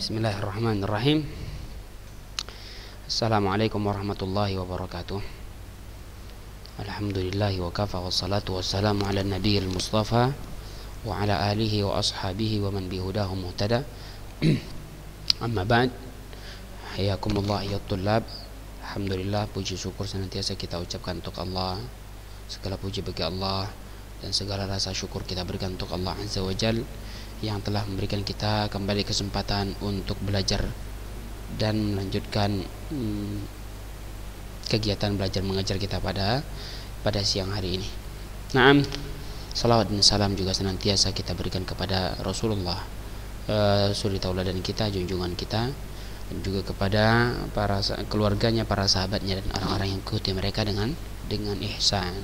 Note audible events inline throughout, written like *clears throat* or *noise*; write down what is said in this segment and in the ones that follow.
بسم الله الرحمن الرحيم السلام عليكم ورحمة الله وبركاته الحمد لله وكفى والصلاة والسلام على النبي المصطفى وعلى آله وأصحابه ومن بهداه مهتدى أما بعد حياكم الله يا الطلاب Alhamdulillah puji syukur senantiasa kita ucapkan untuk Allah segala puji bagi Allah dan segala rasa syukur kita berikan untuk Allah Azza wa Jalla yang telah memberikan kita kembali kesempatan untuk belajar dan melanjutkan hmm, kegiatan belajar mengajar kita pada pada siang hari ini. Naam, salawat dan salam juga senantiasa kita berikan kepada Rasulullah, uh, suri dan kita, junjungan kita, dan juga kepada para keluarganya, para sahabatnya dan orang-orang yang ikuti mereka dengan dengan ihsan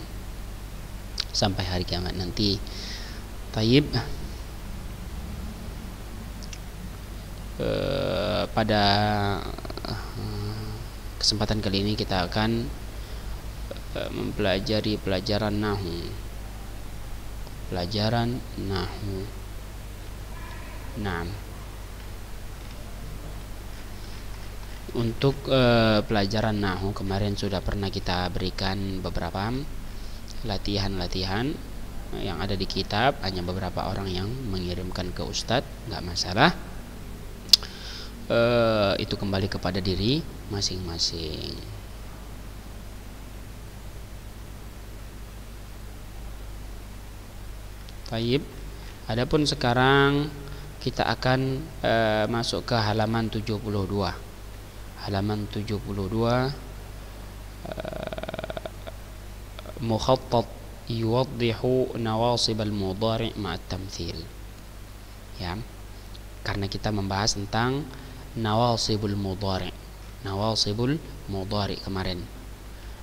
sampai hari kiamat nanti. Taib. Eh, pada eh, kesempatan kali ini kita akan eh, mempelajari pelajaran nahu pelajaran nahu nah untuk eh, pelajaran nahu kemarin sudah pernah kita berikan beberapa latihan-latihan yang ada di kitab hanya beberapa orang yang mengirimkan ke ustadz nggak masalah Eh, itu kembali kepada diri masing-masing. Taib. Adapun sekarang kita akan e, masuk ke halaman 72. Halaman 72 e, mukhattat yuwaddihu nawasib al-mudhari' ma'at tamthil Ya. Karena kita membahas tentang nawasibul mudhari nawasibul mudhari kemarin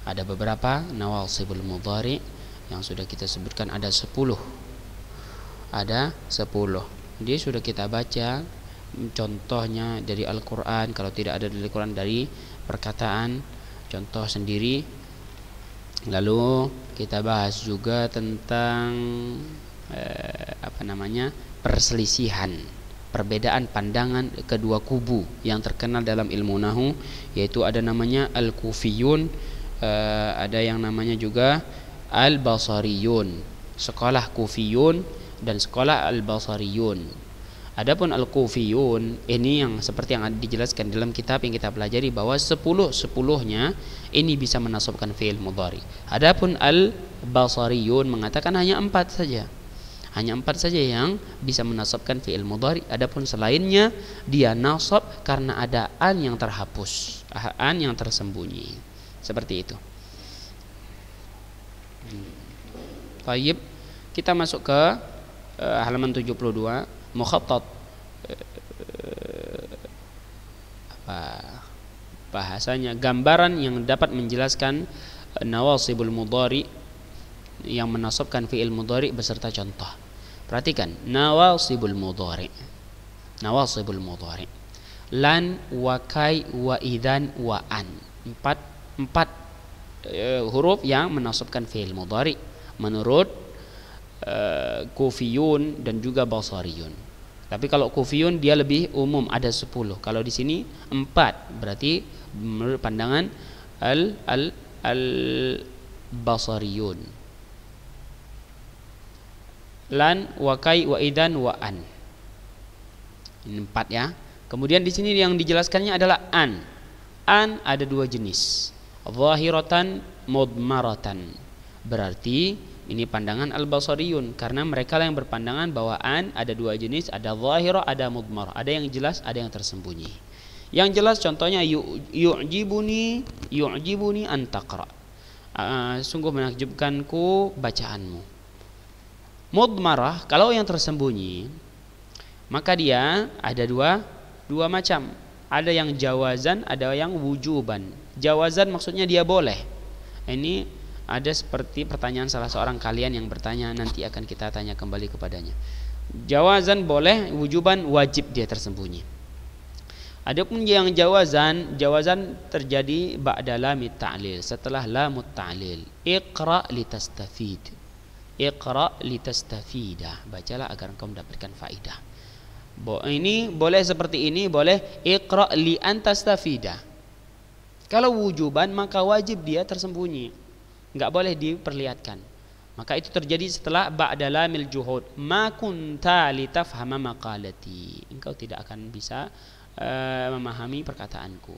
ada beberapa nawasibul mudhari yang sudah kita sebutkan ada 10 ada 10 dia sudah kita baca contohnya dari Al-Qur'an kalau tidak ada dari Al-Qur'an dari perkataan contoh sendiri lalu kita bahas juga tentang eh, apa namanya perselisihan perbedaan pandangan kedua kubu yang terkenal dalam ilmu nahu yaitu ada namanya al-kufiyun eh, ada yang namanya juga al-basariyun sekolah kufiyun dan sekolah al-basariyun adapun al-kufiyun ini yang seperti yang dijelaskan dalam kitab yang kita pelajari bahwa 10 sepuluhnya ini bisa menasabkan fi'il mudhari adapun al-basariyun mengatakan hanya empat saja hanya empat saja yang bisa menasabkan fi'il mudhari. Adapun selainnya dia nasab karena ada an yang terhapus, ah, an yang tersembunyi. Seperti itu. Hmm. Taib. Kita masuk ke uh, halaman 72 mukhattat uh, apa bahasanya gambaran yang dapat menjelaskan eh, nawasibul mudhari yang menasabkan fi'il mudhari beserta contoh. Perhatikan, nawasibul mudhari. Nawasibul mudhari. Lan, wakai, wa idan, wa an. Empat, empat e, huruf yang menasabkan fi'il mudhari menurut e, kufiyun dan juga basariyun. Tapi kalau kufiyun dia lebih umum ada 10. Kalau di sini 4 berarti menurut pandangan al al al basariyun lan wa kai wa idan wa an ini empat ya kemudian di sini yang dijelaskannya adalah an an ada dua jenis zahiratan mudmaratan berarti ini pandangan al-basariyun karena mereka yang berpandangan bahwa an ada dua jenis ada zahira ada mudmar ada yang jelas ada yang tersembunyi yang jelas contohnya yu'jibuni yu'jibuni antaqra. Uh, ah, sungguh menakjubkanku bacaanmu. Mudmarah kalau yang tersembunyi maka dia ada dua dua macam. Ada yang jawazan, ada yang wujuban. Jawazan maksudnya dia boleh. Ini ada seperti pertanyaan salah seorang kalian yang bertanya nanti akan kita tanya kembali kepadanya. Jawazan boleh, wujuban wajib dia tersembunyi. Adapun yang jawazan, jawazan terjadi ba'da lamit ta'lil, setelah lamut ta'lil. Iqra litastafid Iqra litastafida. Bacalah agar engkau mendapatkan faedah. Bo ini boleh seperti ini, boleh Iqra li antastafida. Kalau wujuban maka wajib dia tersembunyi. Enggak boleh diperlihatkan. Maka itu terjadi setelah ba'da lamil juhud. Ma kunta litafhama maqalati. Engkau tidak akan bisa uh, memahami perkataanku.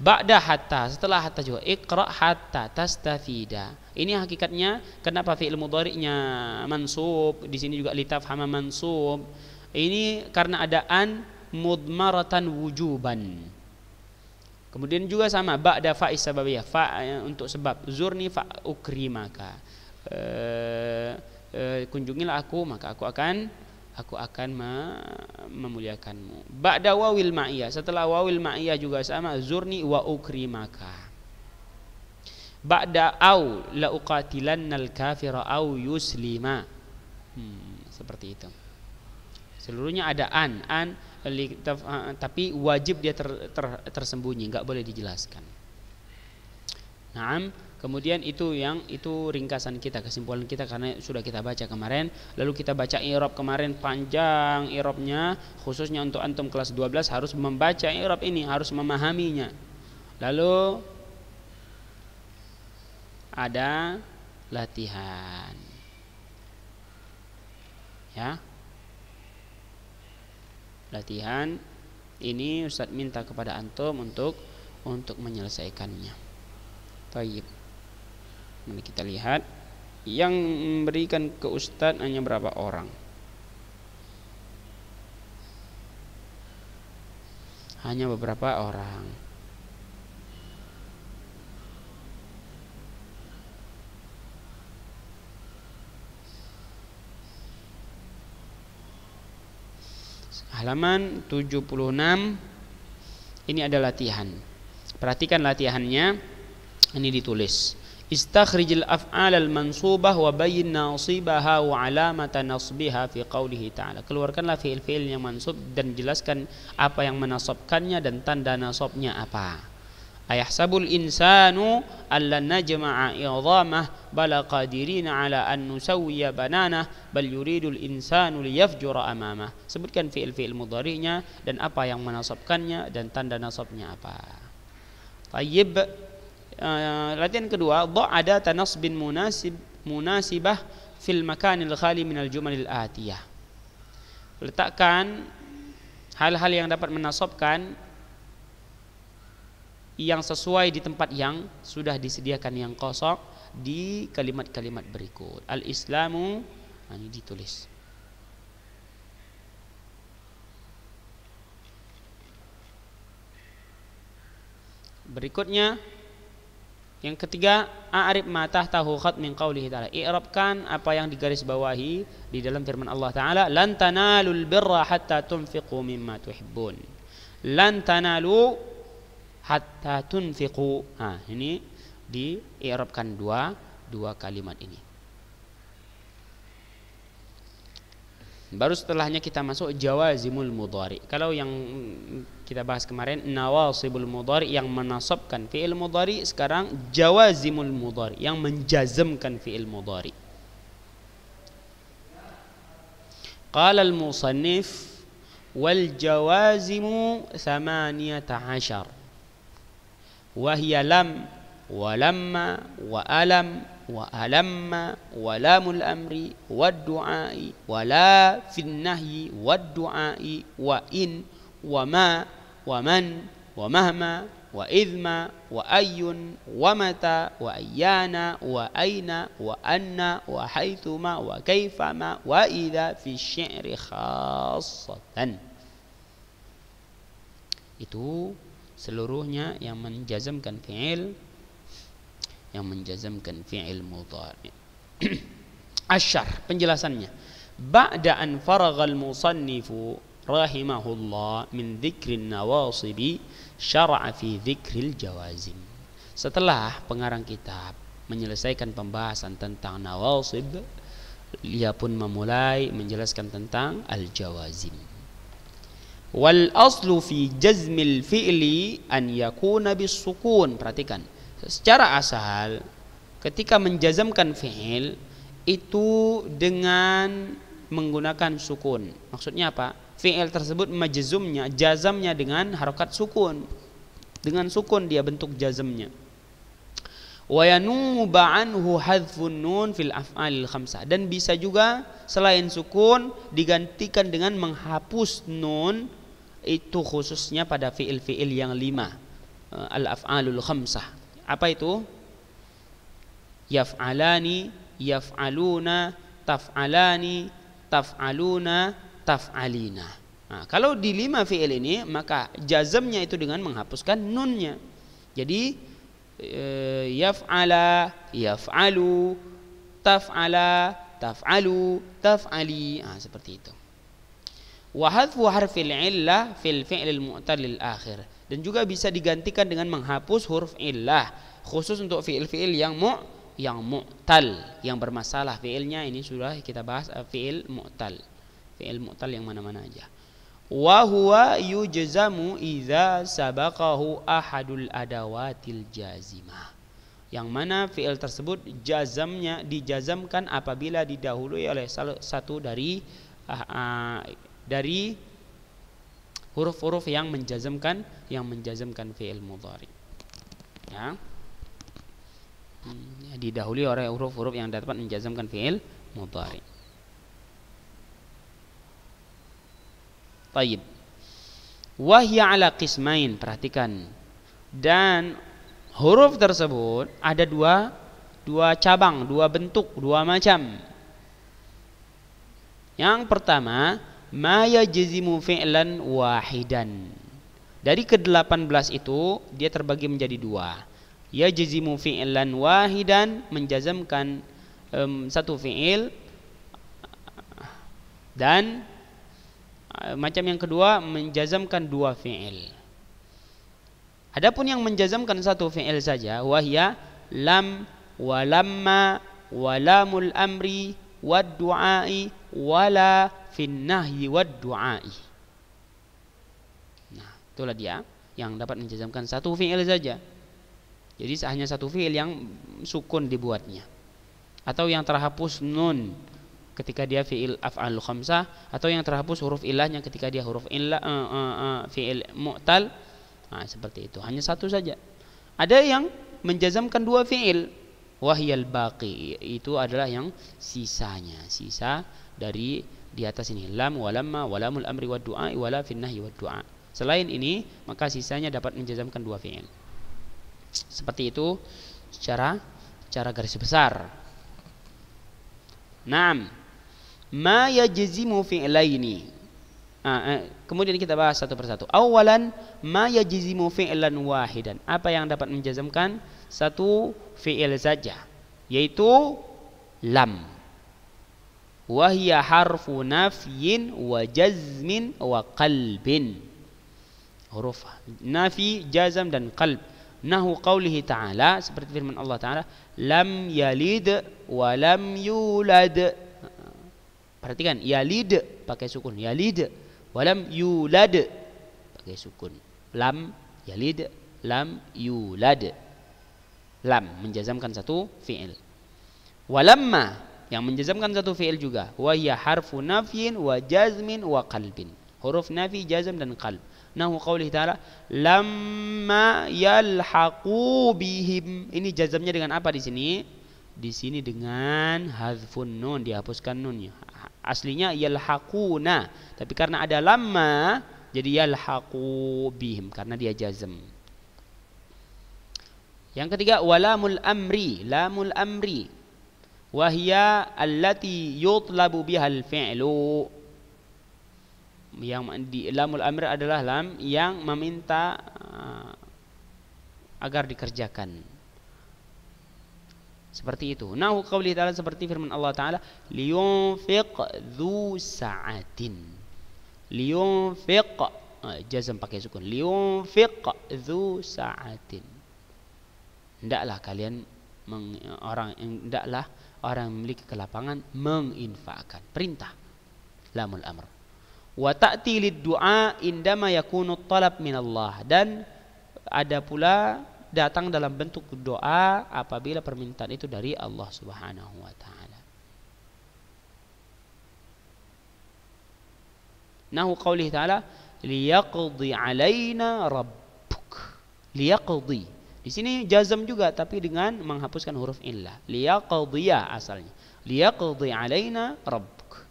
Ba'da hatta, setelah hatta juga. Iqra hatta tastafida. Ini hakikatnya kenapa fi'il mudhari'nya mansub, di sini juga litafhama mansub. Ini karena ada an mudmaratan wujuban. Kemudian juga sama ba'da fa'is sababiyah, fa eh, untuk sebab. Zurni fa ukrimaka. E, e, kunjungilah aku maka aku akan aku akan memuliakanmu. Ba'da wawil ma'iyah, setelah wawil ma'iyah juga sama, zurni wa ukrimaka. Ba'da au la uqatilannal kafira au yuslima. Hmm, seperti itu. Seluruhnya ada an, an tapi wajib dia ter, ter, tersembunyi, nggak boleh dijelaskan. Naam, Kemudian itu yang itu ringkasan kita, kesimpulan kita karena sudah kita baca kemarin. Lalu kita baca irob kemarin panjang irobnya, khususnya untuk antum kelas 12 harus membaca irob ini, harus memahaminya. Lalu ada latihan. Ya. Latihan ini Ustadz minta kepada antum untuk untuk menyelesaikannya. baik Mari kita lihat yang memberikan ke ustaz hanya berapa orang. Hanya beberapa orang. Halaman 76 ini ada latihan. Perhatikan latihannya. Ini ditulis istakhrijil af'al al mansubah wa bayyin nasibaha wa alamata nasbiha fi qawlihi ta'ala keluarkanlah fiil-fiil yang mansub dan jelaskan apa yang menasabkannya dan tanda nasabnya apa ayahsabul insanu allan najma'a idhamah bala qadirin ala an nusawwiya bananah bal yuridul insanu liyafjura amamah sebutkan fiil-fiil mudhari'nya dan apa yang menasabkannya dan tanda nasabnya apa Tayyib Eh, latihan kedua ada tanas bin munasib munasibah fil makanil khali minal jumalil atiyah letakkan hal-hal yang dapat menasobkan yang sesuai di tempat yang sudah disediakan yang kosong di kalimat-kalimat berikut al-islamu nah, ini ditulis berikutnya yang ketiga, a'rif ma tahtahu khat min qawlihi ta'ala. I'rabkan apa yang digaris bawahi di dalam firman Allah Ta'ala, lan tanalul birra hatta tunfiqu mimma tuhibbun. Lan tanalu hatta tunfiqu. Nah, ini di diirabkan dua dua kalimat ini. Baru setelahnya kita masuk jawazimul mudhari. Kalau yang kita bahas kemarin nawasibul mudhari yang menasabkan fi'il mudhari sekarang jawazimul mudhari yang menjazmkan fi'il mudhari qala al musannif wal jawazimu 18 وهي لم ولما وألم وألم ولام الأمر والدعاء ولا في النهي والدعاء وإن وما ومن ومهما وإذما وأي ومتى وأيانا وأين وأن وحيثما وكيفما وإذا في الشعر خاصة itu seluruhnya yang menjazamkan fi'il yang menjazamkan fi'il mudhari *clears throat* asyar penjelasannya ba'da an faragha al musannifu rahimahullah min dzikrin nawasibi syar'a fi dzikril jawazim. Setelah pengarang kitab menyelesaikan pembahasan tentang nawasib, ia pun memulai menjelaskan tentang al-jawazim. Wal aslu fi jazmil fi'li an yakuna bisukun. Perhatikan, secara asal ketika menjazamkan fi'il itu dengan menggunakan sukun. Maksudnya apa? fi'il tersebut majzumnya jazamnya dengan harokat sukun dengan sukun dia bentuk jazamnya wa yanuba anhu nun fil af'alil khamsah dan bisa juga selain sukun digantikan dengan menghapus nun itu khususnya pada fi'il-fi'il yang lima eh, al af'alul khamsah apa itu yaf'alani yaf'aluna taf'alani taf'aluna taf'alina. Nah, kalau di lima fi'il ini maka jazamnya itu dengan menghapuskan nunnya. Jadi e, yaf'ala, yaf'alu, taf'ala, taf'alu, taf'ali. Nah, seperti itu. Wa hadfu harfil illah fil fi'lil mu'talil akhir. Dan juga bisa digantikan dengan menghapus huruf illah khusus untuk fi'il-fi'il yang mu' yang mu'tal yang bermasalah fi'ilnya ini sudah kita bahas eh, fi'il mu'tal fi'il mu'tal yang mana-mana aja wa huwa yujzamu idza sabaqahu ahadul adawatil jazimah yang mana fi'il tersebut jazamnya dijazamkan apabila didahului oleh satu dari uh, uh, dari huruf-huruf yang menjazamkan yang menjazamkan fi'il mudhari ya, hmm, ya didahului oleh huruf-huruf yang dapat menjazamkan fi'il mudhari Taib. Wahya ala kismain, perhatikan. Dan huruf tersebut ada dua dua cabang, dua bentuk, dua macam. Yang pertama, maya jizimu fi'lan wahidan. Dari ke-18 itu dia terbagi menjadi dua. jizimu fi'lan wahidan menjazamkan um, satu fi'il dan Eh, macam yang kedua menjazamkan dua fi'il. Adapun yang menjazamkan satu fi'il saja wahya lam walamma walamul amri wad du'ai wala fin nahyi wad du'ai. Nah, itulah dia yang dapat menjazamkan satu fi'il saja. Jadi hanya satu fi'il yang sukun dibuatnya. Atau yang terhapus nun ketika dia fiil af'al khamsah atau yang terhapus huruf ilahnya ketika dia huruf ilah eh, uh, eh, uh, eh, uh, fiil mu'tal nah, seperti itu hanya satu saja ada yang menjazamkan dua fiil wahyal baqi itu adalah yang sisanya sisa dari di atas ini lam walamma walamul amri wad du'a wala nahyi wad du'a selain ini maka sisanya dapat menjazamkan dua fiil seperti itu secara cara garis besar Naam ma yajzimu fi'laini ah, eh, kemudian kita bahas satu persatu awalan ma yajzimu fi'lan wahidan apa yang dapat menjazamkan satu fi'il saja yaitu lam wahia harfu nafyin wa jazmin wa qalbin huruf nafi jazam dan qalb nahu qawlihi ta'ala seperti firman Allah ta'ala lam yalid wa lam yulad Perhatikan yalid pakai sukun yalid walam yulad pakai sukun lam yalid lam yulad lam menjazamkan satu fiil walamma yang menjazamkan satu fiil juga wa ya harfu nafyin wa jazmin wa qalbin huruf nafi jazm dan qalb nahu qaulih ta'ala lamma yalhaqu bihim ini jazamnya dengan apa di sini di sini dengan hadfun nun dihapuskan nunnya Aslinya yalhaquna, tapi karena ada lama, jadi yalhaqu bihim karena dia jazm. Yang ketiga walamul amri, lamul amri. Wahia allati yutlabu bihal fi'lu. Yang di lamul amri adalah lam yang meminta uh, agar dikerjakan. Seperti itu. Nahu qawli ta'ala seperti firman Allah ta'ala. Liyunfiq dhu sa'atin. Liyunfiq. Eh, Jazam pakai sukun. Liyunfiq dhu sa'atin. Ndaklah kalian meng, orang ndaklah orang yang memiliki kelapangan menginfakkan. Perintah. Lamul amr. Wa ta'ti lid du'a indama yakunu talab minallah. Dan ada pula datang dalam bentuk doa apabila permintaan itu dari Allah Subhanahu wa taala. Nahu qaulih ta'ala liyaqdi alaina rabbuk. Liyaqdi. Di sini jazam juga tapi dengan menghapuskan huruf illah. Liyaqdiya asalnya. Liyaqdi alaina rabbuk.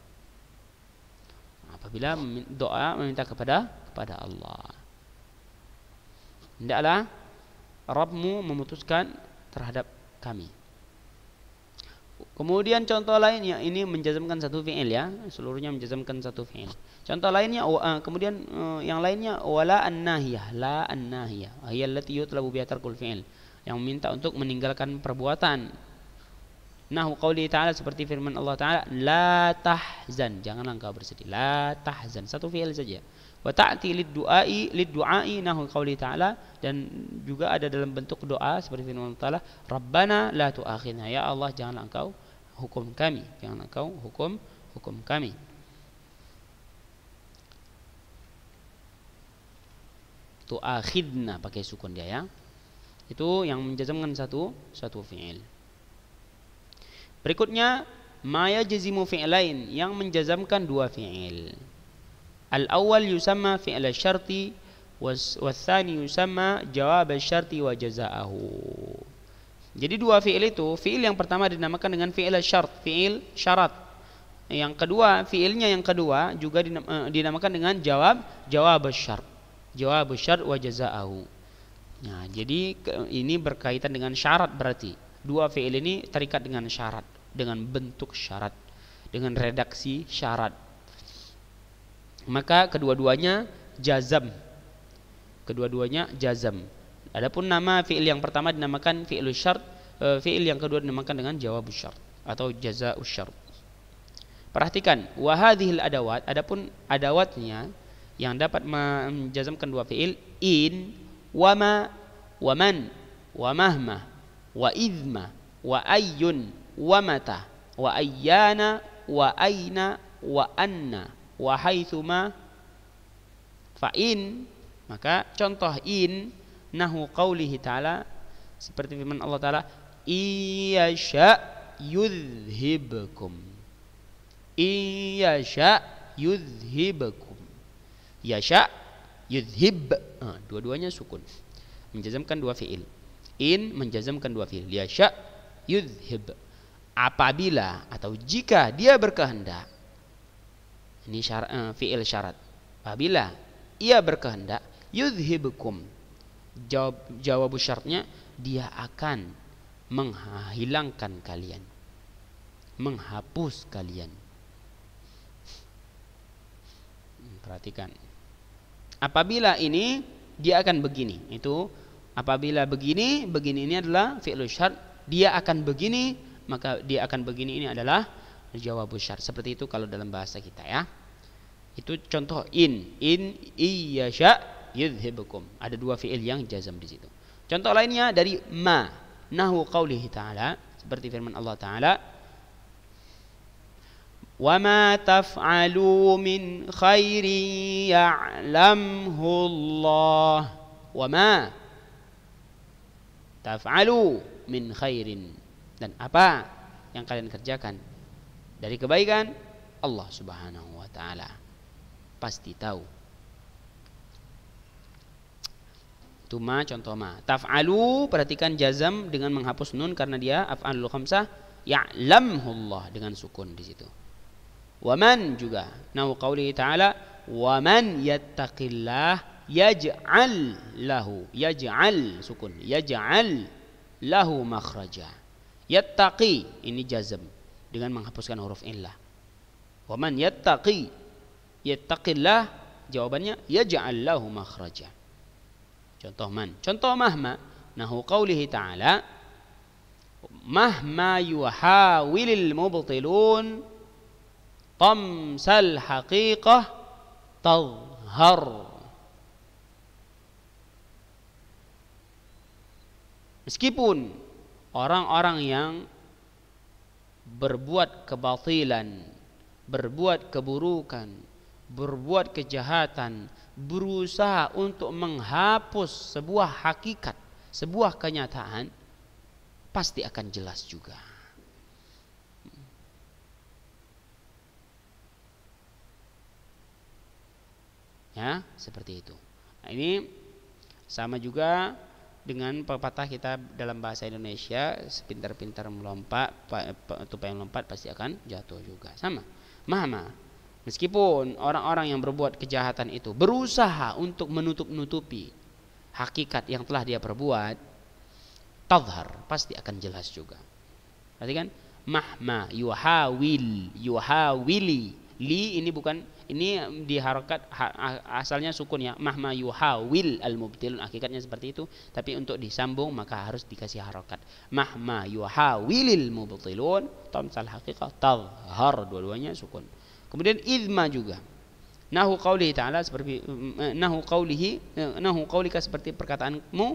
Apabila doa meminta kepada kepada Allah. tidaklah Rabbmu memutuskan terhadap kami. Kemudian contoh lainnya ini menjazamkan satu fi'il ya, seluruhnya menjazamkan satu fi'il. Contoh lainnya eh, kemudian eh, yang lainnya wala annahiyah, la annahiyah. Hiya allati yutlabu biha tarkul fi'il, yang meminta untuk meninggalkan perbuatan. Nahu qauli ta'ala seperti firman Allah Ta'ala, la tahzan, janganlah engkau bersedih. La tahzan, satu fi'il saja wa ta'ti lid-du'ai lid-du'ai nahu qawli ta'ala dan juga ada dalam bentuk doa seperti firman Allah Rabbana la tu'akhidna ya Allah janganlah engkau hukum kami jangan engkau hukum hukum kami tu'akhidna pakai sukun dia ya itu yang menjazamkan satu satu fi'il berikutnya maya jazimu fi'lain yang menjazamkan dua fi'il Al-awwal yusamma fi'l syarti wasani yusamma jawab syarti wa jazaahu. Jadi dua fi'il itu, fi'il yang pertama dinamakan dengan fi'il syarat, fi'il syarat. Yang kedua, fi'ilnya yang kedua juga eh, dinamakan dengan jawab jawab syarat. Jawab syarat wa jazaahu. Nah, jadi ini berkaitan dengan syarat berarti. Dua fi'il ini terikat dengan syarat, dengan bentuk syarat, dengan redaksi syarat maka kedua-duanya jazam. Kedua-duanya jazam. Adapun nama fiil yang pertama dinamakan fi'il syart, e, fiil yang kedua dinamakan dengan jawab syart atau jaza syart. Perhatikan, wa hadhil adawat, adapun adawatnya yang dapat menjazamkan dua fiil in wama waman wa mahma wa idma wa ayyun wa mata wa ayyana wa aina wa anna wahaitsuma fa'in maka contoh in nahu qaulihi ta'ala seperti firman Allah taala iyasha yudhibkum iyasha yudhibkum yasha yudhib nah, dua-duanya sukun menjazamkan dua fiil in menjazamkan dua fiil yasha yudhib apabila atau jika dia berkehendak ini syar, uh, fiil syarat apabila ia berkehendak yudhibukum jawab jawab syaratnya dia akan menghilangkan kalian menghapus kalian hmm, perhatikan apabila ini dia akan begini itu apabila begini begini ini adalah fi'lu syart dia akan begini maka dia akan begini ini adalah jawab syart seperti itu kalau dalam bahasa kita ya itu contoh in. In iyasha yudhibukum Ada dua fiil yang jazam di situ. Contoh lainnya dari ma. Nahu qawlihi ta'ala. Seperti firman Allah ta'ala. taf'alu min khairi ya'lamhu Allah wa ma taf'alu min khairin Dan apa yang kalian kerjakan dari kebaikan Allah Subhanahu wa taala pasti tahu. Tuma contoh ma. Taf'alu perhatikan jazam dengan menghapus nun karena dia af'alul khamsah ya'lamullah dengan sukun di situ. Waman juga. Nahu qauli ta'ala waman yattaqillah yaj'al lahu yaj'al sukun yaj'al lahu makhraja. Yattaqi ini jazam dengan menghapuskan huruf illah. Waman yattaqi yattaqillah jawabannya yaj'al lahu makhraja contoh man contoh mahma nahu qawlihi ta'ala mahma yuhawilil mubtilun tamsal haqiqah tazhar meskipun orang-orang yang berbuat kebatilan berbuat keburukan berbuat kejahatan, berusaha untuk menghapus sebuah hakikat, sebuah kenyataan, pasti akan jelas juga. Ya, seperti itu. Nah, ini sama juga dengan pepatah kita dalam bahasa Indonesia, sepintar-pintar melompat, tupai melompat pasti akan jatuh juga. Sama. Mama, Meskipun orang-orang yang berbuat kejahatan itu berusaha untuk menutup-nutupi hakikat yang telah dia perbuat, tazhar pasti akan jelas juga. Berarti kan mahma yuhawil yuhawili li ini bukan ini diharokat asalnya sukun ya mahma yuhawil al mubtilun hakikatnya seperti itu tapi untuk disambung maka harus dikasih harokat mahma yuhawilil mubtilun tamsal hakikat tazhar dua-duanya sukun Kemudian idma juga. Nahu qaulihi ta'ala seperti eh, nahu qaulihi eh, nahu qaulika seperti perkataanmu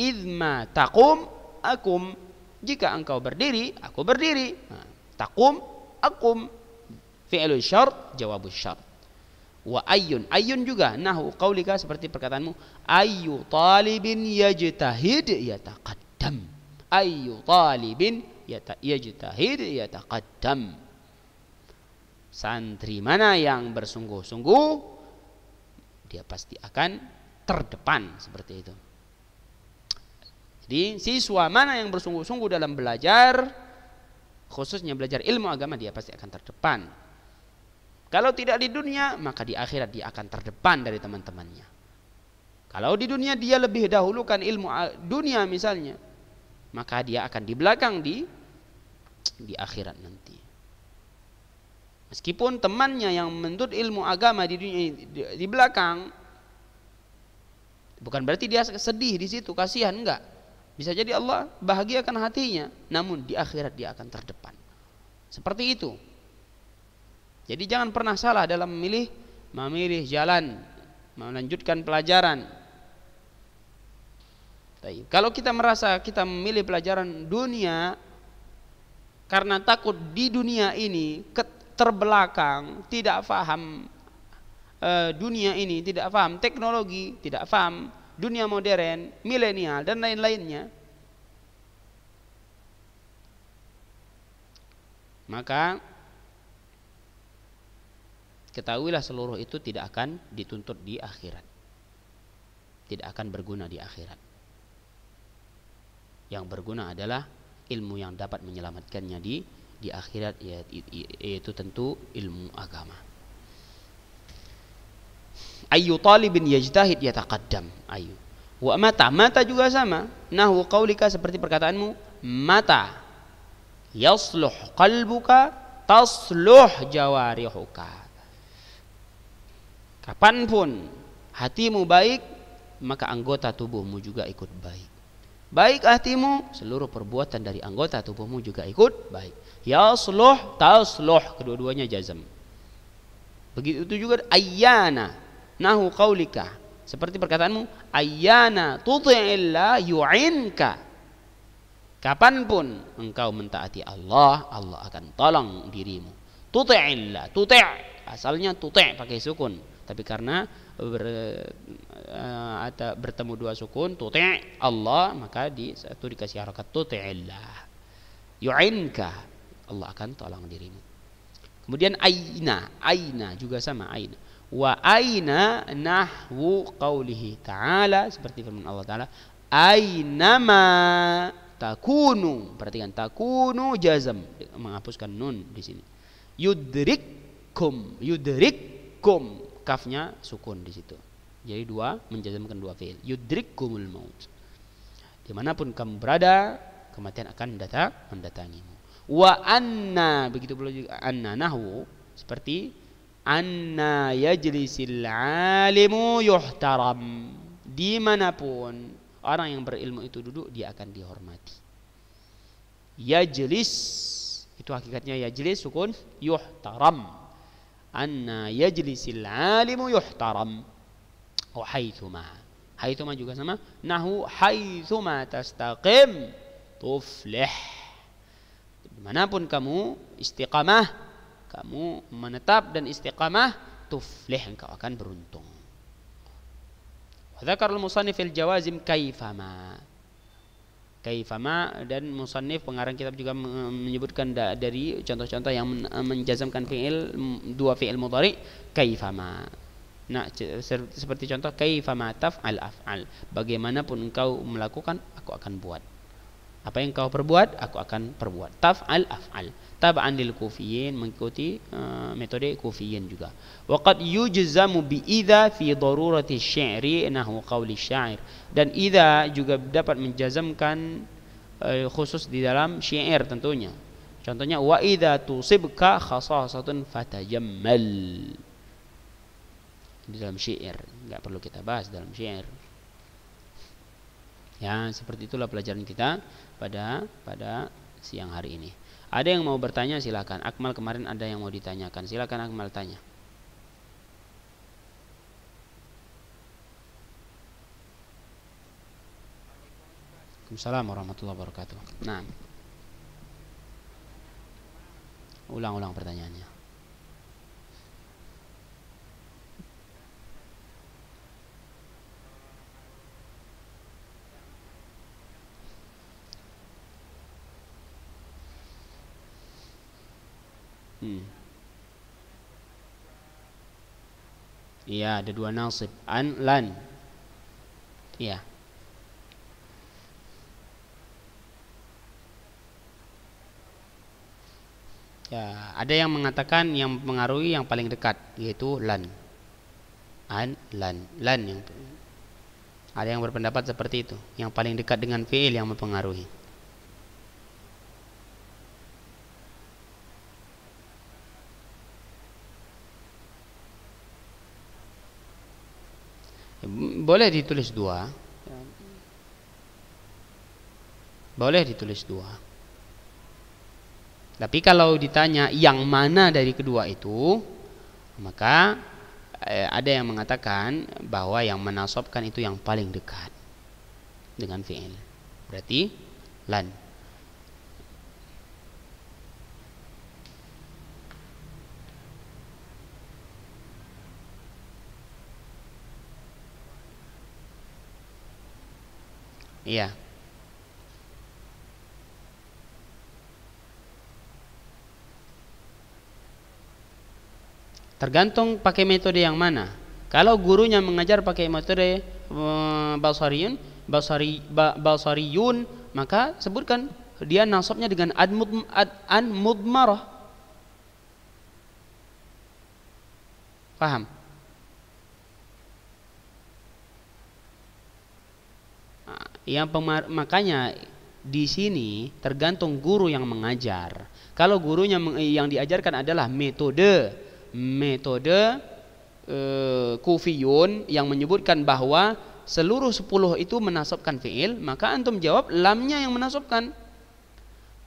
idma takum akum jika engkau berdiri aku berdiri nah, takum akum fi'lu syart jawabu syart wa ayyun ayyun juga nahu qaulika seperti perkataanmu ayyu talibin yajtahid yataqaddam ayyu talibin yajtahid yataqaddam Santri mana yang bersungguh-sungguh, dia pasti akan terdepan seperti itu. Jadi siswa mana yang bersungguh-sungguh dalam belajar, khususnya belajar ilmu agama, dia pasti akan terdepan. Kalau tidak di dunia, maka di akhirat dia akan terdepan dari teman-temannya. Kalau di dunia dia lebih dahulukan ilmu dunia misalnya, maka dia akan di belakang di di akhirat nanti. Meskipun temannya yang menuntut ilmu agama di dunia di, di, belakang bukan berarti dia sedih di situ, kasihan enggak. Bisa jadi Allah bahagiakan hatinya, namun di akhirat dia akan terdepan. Seperti itu. Jadi jangan pernah salah dalam memilih memilih jalan, melanjutkan pelajaran. Tapi, kalau kita merasa kita memilih pelajaran dunia karena takut di dunia ini terbelakang, tidak faham e, dunia ini, tidak faham teknologi, tidak faham dunia modern, milenial dan lain-lainnya. Maka ketahuilah seluruh itu tidak akan dituntut di akhirat. Tidak akan berguna di akhirat. Yang berguna adalah ilmu yang dapat menyelamatkannya di di akhirat ya itu tentu ilmu agama ayu talibin yajtahid yataqaddam ayu wa mata mata juga sama Nahu qaulika seperti perkataanmu mata yasluh qalbuka tasluh jawarihuka kapanpun hatimu baik maka anggota tubuhmu juga ikut baik baik hatimu, seluruh perbuatan dari anggota tubuhmu juga ikut baik. Ya Yasluh, tasluh, kedua-duanya jazam. Begitu juga ayana nahu kaulika Seperti perkataanmu, ayyana tuti'illa yu'inka. Kapanpun engkau mentaati Allah, Allah akan tolong dirimu. tuti'illa tuti' asalnya tuti' pakai sukun tapi karena ber, uh, ada bertemu dua sukun tuti' Allah maka di satu dikasih harakat Allah yu'inka Allah akan tolong dirimu kemudian aina aina juga sama aina wa aina nahwu qawlihi ta'ala seperti firman Allah taala ma takunu perhatikan takunu jazam menghapuskan nun di sini yudrikkum yudrikkum kafnya sukun di situ. Jadi dua menjazamkan dua fiil. Yudrikumul maut. Dimanapun kamu berada, kematian akan datang mendatangimu. Wa anna begitu pula juga anna nahwu seperti anna yajlisil alimu yuhtaram. Dimanapun orang yang berilmu itu duduk dia akan dihormati. Yajlis itu hakikatnya yajlis sukun yuhtaram anna yajlisil alimu yuhtaram oh haithuma haithuma juga sama nahu haithuma tastaqim tuflih dimanapun kamu istiqamah kamu menetap dan istiqamah tuflih engkau akan beruntung wa al jawazim kaifama kaifama dan musannif pengarang kitab juga menyebutkan dari contoh-contoh yang men menjazamkan fiil dua fiil mudhari kaifama nah seperti contoh kaifama taf'al af'al bagaimanapun engkau melakukan aku akan buat apa yang kau perbuat, aku akan perbuat. Taf'al af'al. Tab'an lil kufiyin mengikuti uh, metode kufiyin juga. Waqad yujzamu bi idza fi darurati syi'ri nahu qawli syair. Dan idza juga dapat menjazamkan uh, khusus di dalam syair tentunya. Contohnya wa idza tusibka khasasatun fatajammal. Di dalam syair, nggak perlu kita bahas dalam syair. Ya, seperti itulah pelajaran kita pada pada siang hari ini. Ada yang mau bertanya silakan. Akmal kemarin ada yang mau ditanyakan. Silakan Akmal tanya. Assalamualaikum warahmatullahi wabarakatuh. Nah. Ulang-ulang pertanyaannya. Iya, ada dua nasib. An lan. Iya. Ya, ada yang mengatakan yang mengaruhi yang paling dekat yaitu lan. An lan. Lan yang ada yang berpendapat seperti itu, yang paling dekat dengan fiil yang mempengaruhi. boleh ditulis dua boleh ditulis dua tapi kalau ditanya yang mana dari kedua itu maka eh, ada yang mengatakan bahwa yang menasobkan itu yang paling dekat dengan fi'il berarti lan Iya. Tergantung pakai metode yang mana. Kalau gurunya mengajar pakai metode eh, basariyun, basari basariyun, maka sebutkan dia nasabnya dengan an mudmarah. Paham? yang makanya di sini tergantung guru yang mengajar. Kalau gurunya yang diajarkan adalah metode metode e, kufiyun yang menyebutkan bahwa seluruh sepuluh itu menasabkan fiil, maka antum jawab lamnya yang menasabkan.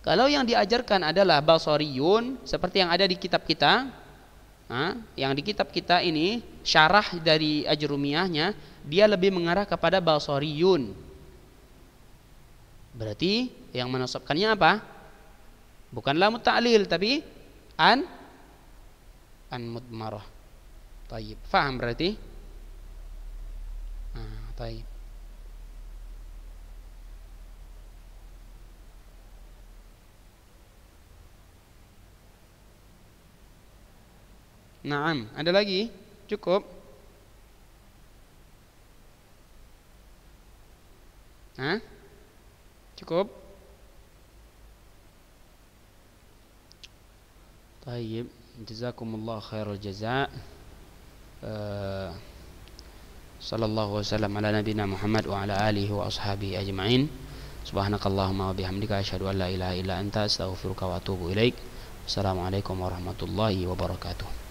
Kalau yang diajarkan adalah basariyun seperti yang ada di kitab kita, yang di kitab kita ini syarah dari ajrumiyahnya dia lebih mengarah kepada basariyun Berarti yang menasabkannya apa? bukanlah muta'lil tapi an an mudmarah. Tayyib. Faham berarti? Ah, tayyib. Naam, ada lagi? Cukup? Hah? cukup طيب جزاكم الله خير الجزاء صلى الله وسلم على نبينا محمد وعلى آله وأصحابه أجمعين سبحانك اللهم وبحمدك أشهد أن لا إله إلا أنت أستغفرك وأتوب إليك السلام عليكم ورحمة الله وبركاته